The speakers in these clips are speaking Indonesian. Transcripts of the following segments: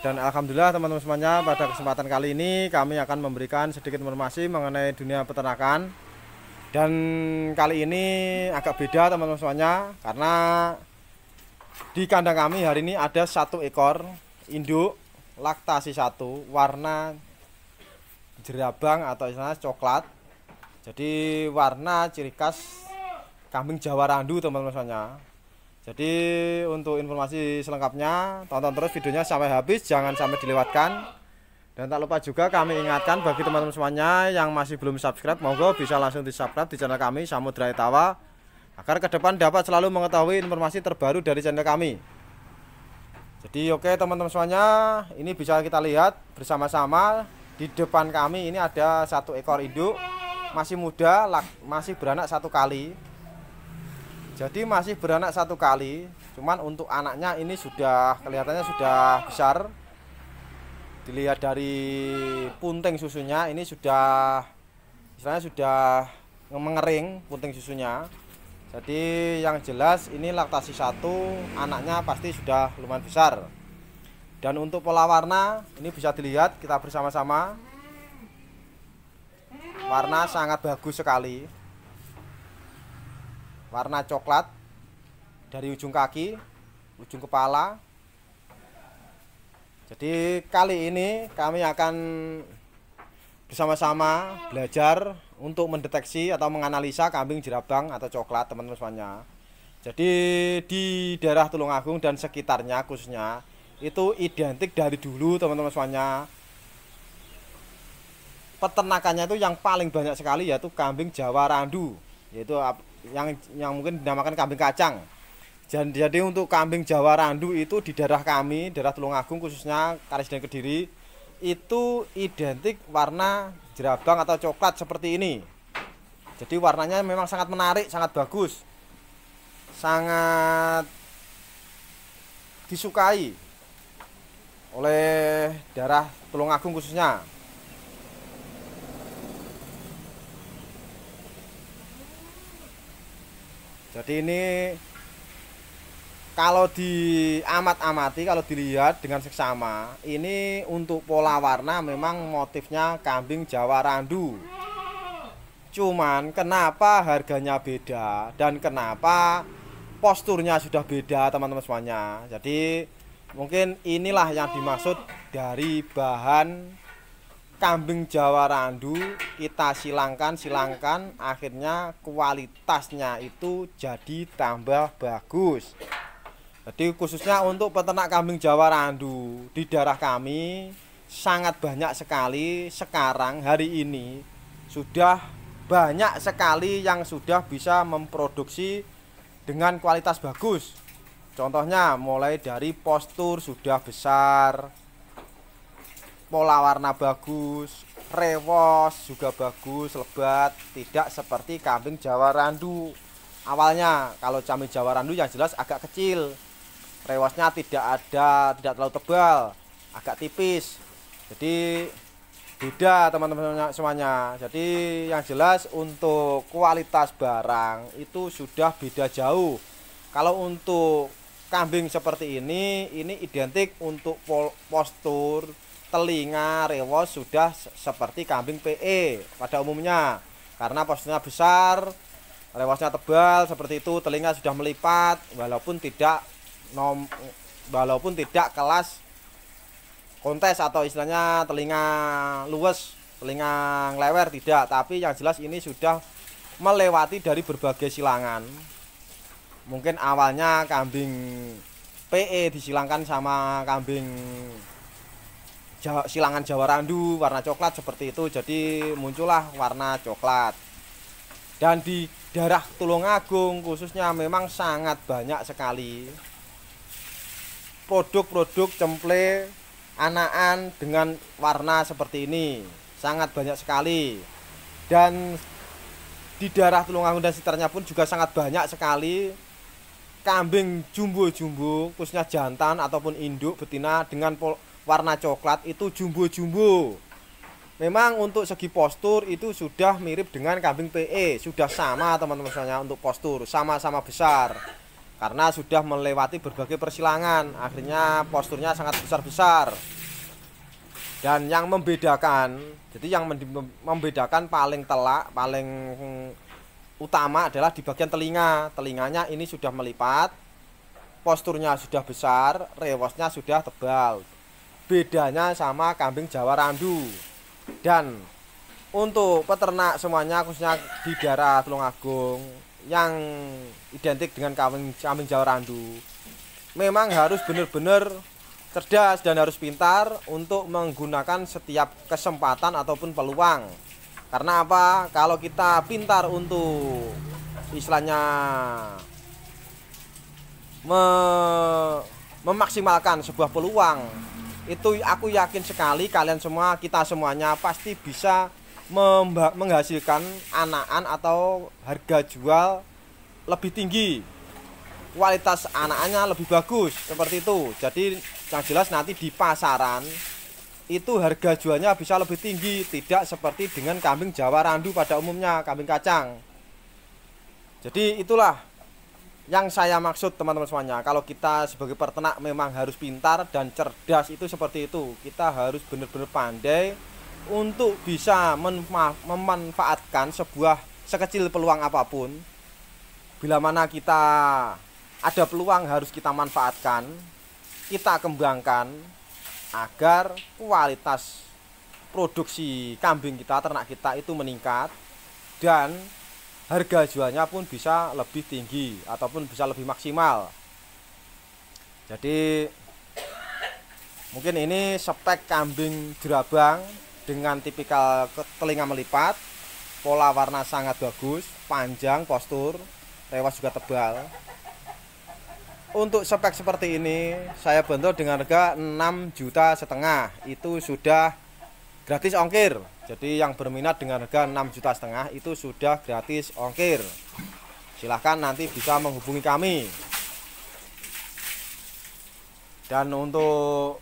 Dan alhamdulillah teman-teman semuanya pada kesempatan kali ini kami akan memberikan sedikit informasi mengenai dunia peternakan. Dan kali ini agak beda teman-teman semuanya karena di kandang kami hari ini ada satu ekor induk laktasi satu warna jerabang atau istilahnya coklat. Jadi warna ciri khas kambing Jawa Randu teman-teman semuanya. Jadi untuk informasi selengkapnya tonton terus videonya sampai habis jangan sampai dilewatkan. Dan tak lupa juga kami ingatkan bagi teman-teman semuanya yang masih belum subscribe monggo bisa langsung di-subscribe di channel kami Samudra Itawa agar ke depan dapat selalu mengetahui informasi terbaru dari channel kami. Jadi oke teman-teman semuanya, ini bisa kita lihat bersama-sama di depan kami ini ada satu ekor induk masih muda, masih beranak satu kali. Jadi masih beranak satu kali, cuman untuk anaknya ini sudah kelihatannya sudah besar. Dilihat dari punting susunya ini sudah misalnya sudah mengering punting susunya. Jadi yang jelas ini laktasi satu anaknya pasti sudah lumayan besar. Dan untuk pola warna ini bisa dilihat kita bersama-sama. Warna sangat bagus sekali warna coklat dari ujung kaki, ujung kepala. Jadi kali ini kami akan bersama-sama belajar untuk mendeteksi atau menganalisa kambing jerabang atau coklat teman-teman semuanya. Jadi di daerah Tulungagung dan sekitarnya khususnya itu identik dari dulu teman-teman semuanya. Peternakannya itu yang paling banyak sekali yaitu kambing Jawa Randu, yaitu yang yang mungkin dinamakan kambing kacang. Jadi, jadi untuk kambing Jawa Randu itu di daerah kami, daerah Tulungagung khususnya Karis dan Kediri itu identik warna jerabang atau coklat seperti ini. Jadi warnanya memang sangat menarik, sangat bagus. Sangat disukai oleh daerah Tulungagung khususnya. Jadi ini kalau diamat-amati, kalau dilihat dengan seksama, ini untuk pola warna memang motifnya kambing Jawa Randu. Cuman kenapa harganya beda dan kenapa posturnya sudah beda teman-teman semuanya. Jadi mungkin inilah yang dimaksud dari bahan kambing Jawa Randu kita silangkan silangkan akhirnya kualitasnya itu jadi tambah bagus jadi khususnya untuk peternak kambing Jawa Randu di daerah kami sangat banyak sekali sekarang hari ini sudah banyak sekali yang sudah bisa memproduksi dengan kualitas bagus contohnya mulai dari postur sudah besar pola warna bagus, rewos juga bagus, lebat, tidak seperti kambing Jawa Randu. Awalnya kalau kambing Jawa Randu yang jelas agak kecil. Rewosnya tidak ada, tidak terlalu tebal, agak tipis. Jadi beda teman-teman semuanya. Jadi yang jelas untuk kualitas barang itu sudah beda jauh. Kalau untuk kambing seperti ini, ini identik untuk postur, telinga rewo sudah seperti kambing PE pada umumnya karena posnya besar lewasnya tebal seperti itu telinga sudah melipat walaupun tidak nom walaupun tidak kelas kontes atau istilahnya telinga luwes telinga lewer tidak tapi yang jelas ini sudah melewati dari berbagai silangan mungkin awalnya kambing PE disilangkan sama kambing silangan Jawa Randu warna coklat seperti itu jadi muncullah warna coklat dan di daerah Tulungagung khususnya memang sangat banyak sekali produk-produk cemple anakan dengan warna seperti ini sangat banyak sekali dan di daerah Tulungagung dan sekitarnya pun juga sangat banyak sekali kambing jumbo-jumbo khususnya jantan ataupun induk betina dengan warna coklat itu jumbo-jumbo. Memang untuk segi postur itu sudah mirip dengan kambing PE, sudah sama teman-teman semuanya untuk postur, sama-sama besar. Karena sudah melewati berbagai persilangan, akhirnya posturnya sangat besar-besar. Dan yang membedakan, jadi yang membedakan paling telak, paling utama adalah di bagian telinga. Telinganya ini sudah melipat, posturnya sudah besar, rewosnya sudah tebal bedanya sama kambing Jawa Randu dan untuk peternak semuanya khususnya di daerah Tulungagung yang identik dengan kambing, kambing Jawa Randu memang harus benar-benar cerdas dan harus pintar untuk menggunakan setiap kesempatan ataupun peluang karena apa kalau kita pintar untuk istilahnya me memaksimalkan sebuah peluang itu aku yakin sekali kalian semua kita semuanya pasti bisa menghasilkan anakan atau harga jual lebih tinggi kualitas anakannya lebih bagus seperti itu jadi yang jelas nanti di pasaran itu harga jualnya bisa lebih tinggi tidak seperti dengan kambing jawa randu pada umumnya kambing kacang jadi itulah yang saya maksud teman-teman semuanya kalau kita sebagai peternak memang harus pintar dan cerdas itu seperti itu kita harus benar-benar pandai untuk bisa memanfaatkan sebuah sekecil peluang apapun bila mana kita ada peluang harus kita manfaatkan kita kembangkan agar kualitas produksi kambing kita ternak kita itu meningkat dan harga jualnya pun bisa lebih tinggi ataupun bisa lebih maksimal jadi mungkin ini spek kambing jerabang dengan tipikal telinga melipat pola warna sangat bagus panjang postur rewas juga tebal untuk spek seperti ini saya bentuk dengan harga 6 juta setengah itu sudah gratis ongkir jadi yang berminat dengan harga 6 juta setengah itu sudah gratis ongkir. Silahkan nanti bisa menghubungi kami. Dan untuk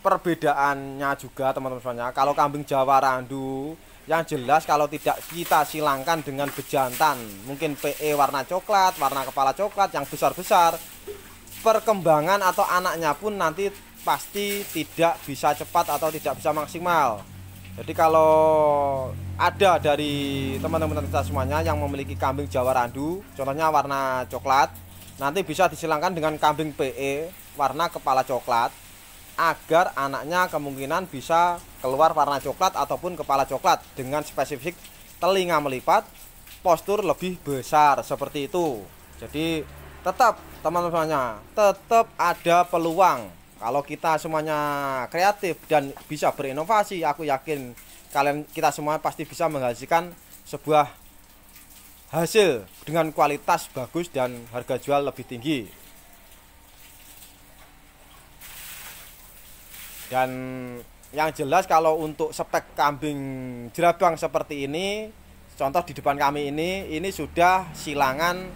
perbedaannya juga teman-teman semuanya, kalau kambing Jawa Randu yang jelas kalau tidak kita silangkan dengan bejantan, mungkin PE warna coklat, warna kepala coklat yang besar-besar, perkembangan atau anaknya pun nanti pasti tidak bisa cepat atau tidak bisa maksimal jadi kalau ada dari teman-teman kita semuanya yang memiliki kambing Jawa Randu, contohnya warna coklat, nanti bisa disilangkan dengan kambing PE warna kepala coklat agar anaknya kemungkinan bisa keluar warna coklat ataupun kepala coklat dengan spesifik telinga melipat, postur lebih besar seperti itu. Jadi tetap teman-temannya tetap ada peluang kalau kita semuanya kreatif dan bisa berinovasi, aku yakin kalian kita semua pasti bisa menghasilkan sebuah hasil dengan kualitas bagus dan harga jual lebih tinggi. Dan yang jelas kalau untuk spek kambing jerabang seperti ini, contoh di depan kami ini, ini sudah silangan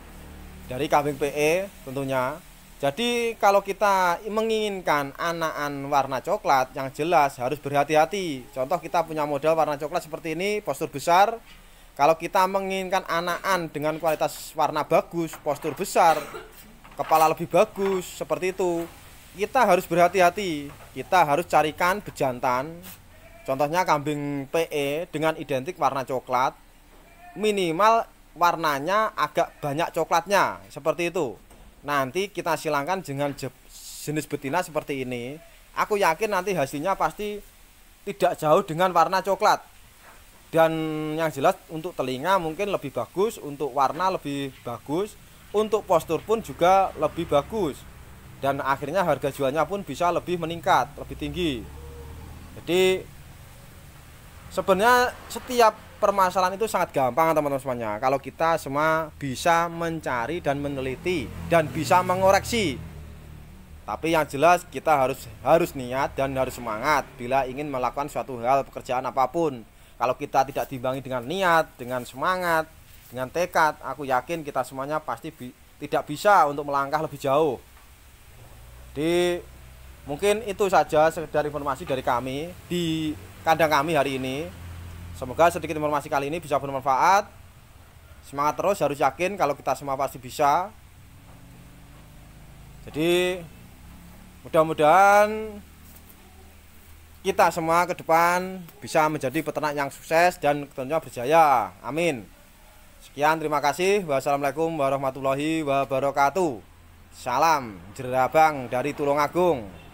dari kambing PE tentunya jadi kalau kita menginginkan anaan warna coklat yang jelas harus berhati-hati. Contoh kita punya model warna coklat seperti ini, postur besar. Kalau kita menginginkan anaan dengan kualitas warna bagus, postur besar, kepala lebih bagus, seperti itu. Kita harus berhati-hati. Kita harus carikan bejantan. Contohnya kambing PE dengan identik warna coklat. Minimal warnanya agak banyak coklatnya, seperti itu nanti kita silangkan dengan jenis betina seperti ini aku yakin nanti hasilnya pasti tidak jauh dengan warna coklat dan yang jelas untuk telinga mungkin lebih bagus untuk warna lebih bagus untuk postur pun juga lebih bagus dan akhirnya harga jualnya pun bisa lebih meningkat lebih tinggi jadi sebenarnya setiap permasalahan itu sangat gampang teman-teman semuanya kalau kita semua bisa mencari dan meneliti dan bisa mengoreksi tapi yang jelas kita harus harus niat dan harus semangat bila ingin melakukan suatu hal pekerjaan apapun kalau kita tidak dibangi dengan niat dengan semangat dengan tekad aku yakin kita semuanya pasti bi tidak bisa untuk melangkah lebih jauh di mungkin itu saja sekedar informasi dari kami di kandang kami hari ini Semoga sedikit informasi kali ini bisa bermanfaat. Semangat terus, harus yakin kalau kita semua pasti bisa. Jadi mudah-mudahan kita semua ke depan bisa menjadi peternak yang sukses dan tentunya berjaya. Amin. Sekian terima kasih. Wassalamualaikum warahmatullahi wabarakatuh. Salam jerabang dari Tulungagung.